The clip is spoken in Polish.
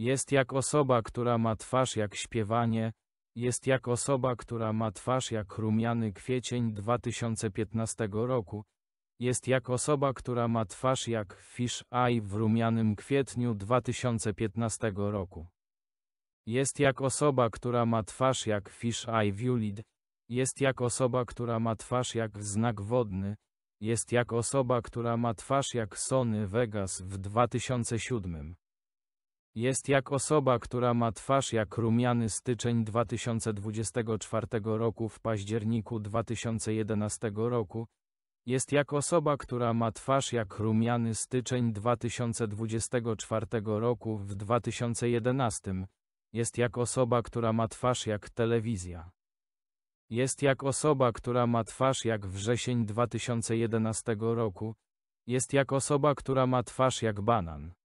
Jest jak osoba, która ma twarz jak śpiewanie, jest jak osoba, która ma twarz jak rumiany kwiecień 2015 roku, jest jak osoba, która ma twarz jak fish eye w rumianym kwietniu 2015 roku. Jest jak osoba, która ma twarz jak fish eye w Julid, jest jak osoba, która ma twarz jak znak wodny, jest jak osoba, która ma twarz jak Sony Vegas w 2007. Jest jak osoba, która ma twarz jak rumiany styczeń 2024 roku w październiku 2011 roku. Jest jak osoba, która ma twarz jak rumiany styczeń 2024 roku w 2011. Jest jak osoba, która ma twarz jak telewizja. Jest jak osoba, która ma twarz jak wrzesień 2011 roku. Jest jak osoba, która ma twarz jak banan.